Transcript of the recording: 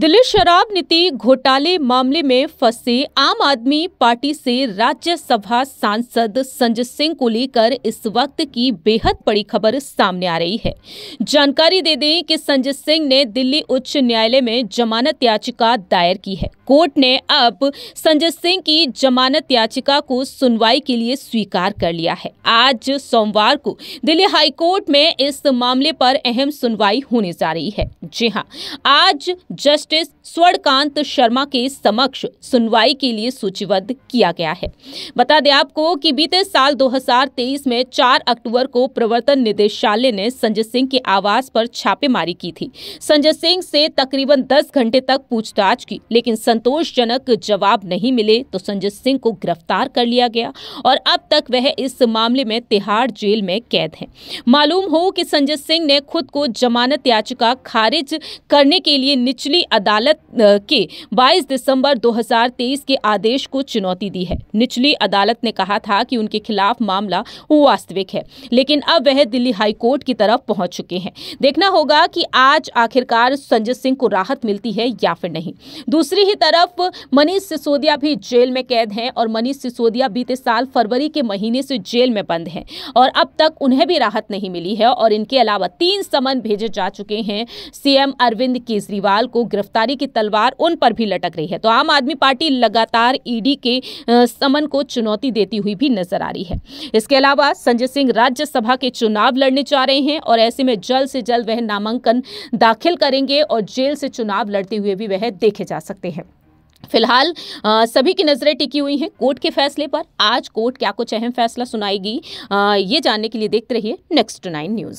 दिल्ली शराब नीति घोटाले मामले में फंसे आम आदमी पार्टी से राज्यसभा सांसद संजय सिंह को लेकर इस वक्त की बेहद बड़ी खबर सामने आ रही है जानकारी दे दें कि संजय सिंह ने दिल्ली उच्च न्यायालय में जमानत याचिका दायर की है कोर्ट ने अब संजय सिंह की जमानत याचिका को सुनवाई के लिए स्वीकार कर लिया है आज सोमवार को दिल्ली हाईकोर्ट में इस मामले पर अहम सुनवाई होने जा रही है जी हाँ आज जस्ट जस्टिस स्वर्णकांत शर्मा के समक्ष सुनवाई के लिए सूचीबद्ध किया गया है बता दें आपको कि बीते साल 2023 में 4 अक्टूबर को प्रवर्तन निदेशालय ने संजय सिंह के आवास पर छापेमारी की थी संजय सिंह से तकरीबन 10 घंटे तक पूछताछ की लेकिन संतोषजनक जवाब नहीं मिले तो संजय सिंह को गिरफ्तार कर लिया गया और अब तक वह इस मामले में तिहाड़ जेल में कैद है मालूम हो कि संजय सिंह ने खुद को जमानत याचिका खारिज करने के लिए निचली अदालत के 22 दिसंबर 2023 के आदेश को चुनौती दी है निचली अदालत ने कहा था कि उनके खिलाफ मामला वास्तविक है लेकिन अब वह दिल्ली हाईकोर्ट की तरफ पहुंच चुके हैं देखना होगा कि आज आखिरकार संजय सिंह को राहत मिलती है या फिर नहीं दूसरी ही तरफ मनीष सिसोदिया भी जेल में कैद हैं और मनीष सिसोदिया बीते साल फरवरी के महीने से जेल में बंद हैं और अब तक उन्हें भी राहत नहीं मिली है और इनके अलावा तीन समन भेजे जा चुके हैं सीएम अरविंद केजरीवाल को गिरफ्तारी की तलवार उन पर भी लटक रही है तो आम आदमी पार्टी लगातार ईडी के समन को चुनौती देती हुई भी नजर आ रही है इसके अलावा संजय सिंह राज्यसभा के चुनाव लड़ने जा रहे हैं और ऐसे में जल्द से जल्द वह नामांकन दाखिल करेंगे और जेल से चुनाव लड़ते हुए भी वह देखे जा सकते हैं फिलहाल सभी की नज़रें टिकी हुई हैं कोर्ट के फैसले पर आज कोर्ट क्या कुछ अहम फैसला सुनाएगी आ, ये जानने के लिए देखते रहिए नेक्स्ट नाइन न्यूज़